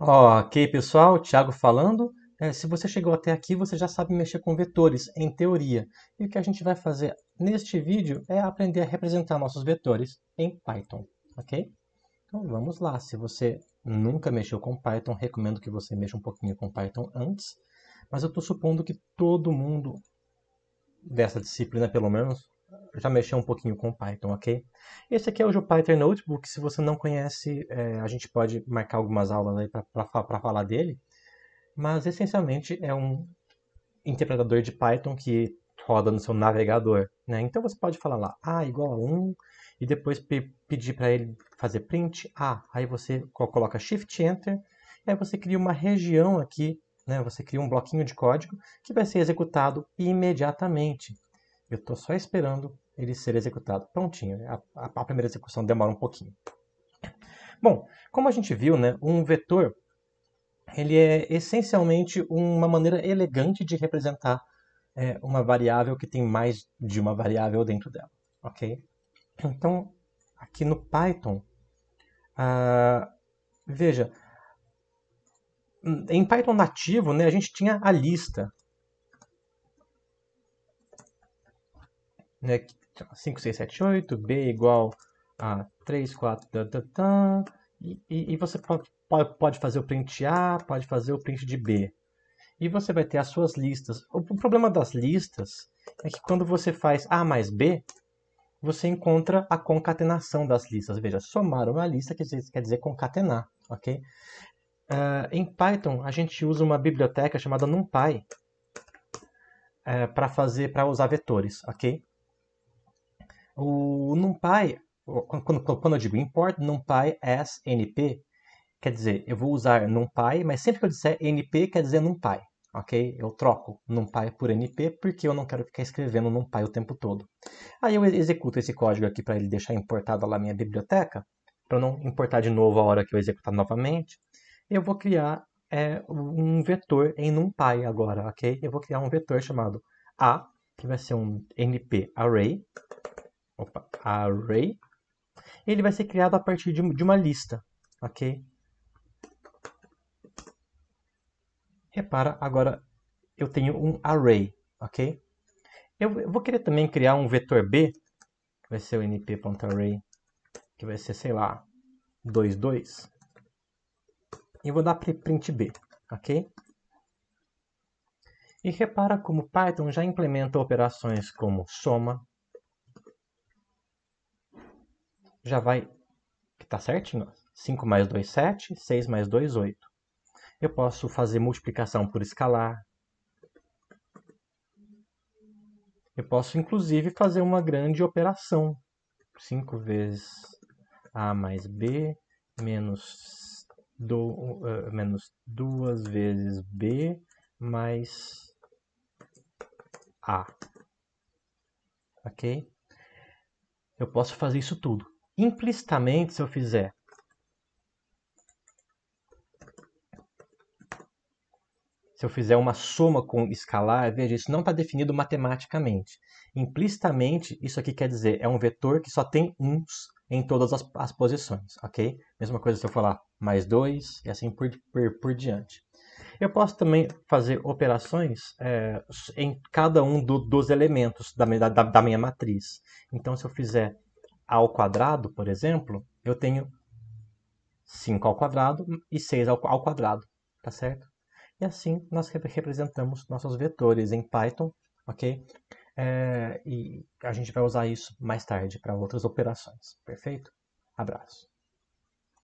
Ok, pessoal, Thiago falando. É, se você chegou até aqui, você já sabe mexer com vetores, em teoria. E o que a gente vai fazer neste vídeo é aprender a representar nossos vetores em Python, ok? Então vamos lá. Se você nunca mexeu com Python, recomendo que você mexa um pouquinho com Python antes. Mas eu estou supondo que todo mundo dessa disciplina, pelo menos, já mexer um pouquinho com Python, ok? Esse aqui é o Jupyter Notebook. Se você não conhece, é, a gente pode marcar algumas aulas aí para falar dele. Mas essencialmente é um interpretador de Python que roda no seu navegador, né? Então você pode falar lá A ah, igual a 1 e depois pe pedir para ele fazer print A. Ah, aí você coloca Shift Enter e aí você cria uma região aqui, né? Você cria um bloquinho de código que vai ser executado imediatamente. Eu estou só esperando ele ser executado. Prontinho, né? a, a, primeira execução demora um pouquinho. Bom, como a gente viu, né, um vetor ele é essencialmente uma maneira elegante de representar é, uma variável que tem mais de uma variável dentro dela, ok? Então, aqui no Python, veja, em Python nativo, né, a gente tinha a lista, né, 5, 6, 7, 8, B igual a 3, 4, e, e, e você pode, pode fazer o print A, pode fazer o print de B. E você vai ter as suas listas. O, problema das listas é que quando você faz A mais B, você encontra a concatenação das listas. Veja, somar uma lista quer dizer, quer dizer concatenar, ok? Uh, em Python, a gente usa uma biblioteca chamada NumPy uh, eh, para fazer, para usar vetores, ok? O NumPy, quando, quando eu digo import NumPy as NP, quer dizer, eu vou usar NumPy, mas sempre que eu disser NP, quer dizer NumPy, ok? Eu troco NumPy por NP porque eu não quero ficar escrevendo NumPy o tempo todo. Aí eu executo esse código aqui para ele deixar importado lá na minha biblioteca, para não importar de novo a hora que eu executar novamente. Eu vou criar é, um vetor em NumPy agora, ok? Eu vou criar um vetor chamado A, que vai ser um NP array, opa, array, ele vai ser criado a partir de, de uma lista, ok? Repara, agora eu tenho um array, ok? Eu vou querer também criar um vetor B, que vai ser o np.array, que vai ser, sei lá, 2, 2. E vou dar print B, ok? E repara como Python já implementa operações como soma, já vai tá certinho. 5 mais 2, 7. 6 mais 2, 8. Eu posso fazer multiplicação por escalar. Eu posso, inclusive, fazer uma grande operação. 5 vezes A mais B, menos, do, uh, menos 2 vezes B, mais A. Ok? Eu posso fazer isso tudo implicitamente se eu fizer se eu fizer uma soma com escalar, veja, isso não está definido matematicamente. Implicitamente, isso aqui quer dizer, é um vetor que só tem uns em todas as, as posições, ok? Mesma coisa se eu falar mais dois e assim por, por, por diante. Eu posso também fazer operações é, em cada um do, dos elementos da, da, da minha matriz. Então, se eu fizer ao quadrado, por exemplo, eu tenho 5 ao quadrado e 6 ao quadrado, tá certo? E assim nós representamos nossos vetores em Python, ok? É, e a gente vai usar isso mais tarde para outras operações, perfeito? Abraço.